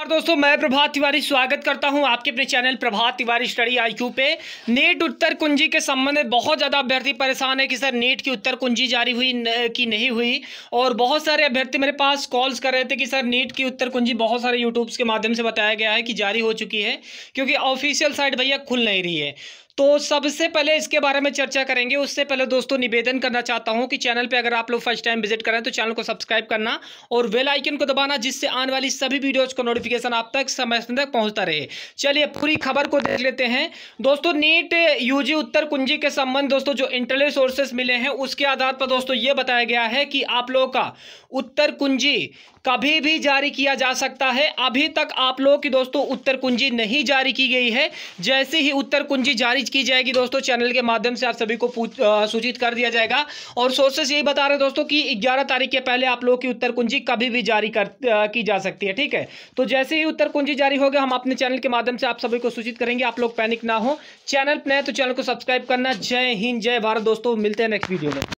नमस्कार दोस्तों मैं प्रभात तिवारी स्वागत करता हूं आपके अपने channel Prabhat Tiwari study IQ पे नेट उत्तर कुंजी के संबंध में बहुत ज़्यादा अभ्यर्थी परेशान है कि सर नेट की उत्तर कुंजी जारी हुई कि नहीं हुई और बहुत सारे अभ्यर्थी मेरे पास कॉल्स कर रहे थे कि सर नेट की उत्तर कुंजी बहुत सारे यूट्यूब्स के माध्यम से बताया गया है कि जारी हो चुकी है क्योंकि ऑफिशियल साइट भैया खुल नहीं रही है तो सबसे पहले इसके बारे में चर्चा करेंगे उससे पहले दोस्तों निवेदन करना चाहता हूं कि चैनल पे अगर आप लोग फर्स्ट टाइम विजिट करें तो चैनल को सब्सक्राइब करना और वेल आइकन को दबाना जिससे आने वाली सभी वीडियोज का नोटिफिकेशन आप तक समय समय तक पहुंचता रहे चलिए पूरी खबर को देख लेते हैं दोस्तों नीट यूजी उत्तर कुंजी के संबंध दोस्तों जो इंटरनेट सोर्सेस मिले हैं उसके आधार पर दोस्तों ये बताया गया है कि आप लोगों का उत्तर कुंजी कभी भी जारी किया जा सकता है अभी तक आप लोगों की दोस्तों उत्तर कुंजी नहीं जारी की गई है जैसे ही उत्तर कुंजी जारी की जाएगी दोस्तों चैनल के माध्यम से आप सभी को सूचित कर दिया जाएगा और सोर्सेस यही बता रहे दोस्तों कि ग्यारह तारीख के पहले आप लोगों की उत्तर कुंजी कभी भी जारी कर आ, की जा सकती है ठीक है तो जैसे ही उत्तर कुंजी जारी होगा हम अपने चैनल के माध्यम से आप सभी को सूचित करेंगे आप लोग पैनिक ना हो चैनल पर तो चैनल को सब्सक्राइब करना जय हिंद जय भारत दोस्तों मिलते हैं नेक्स्ट वीडियो में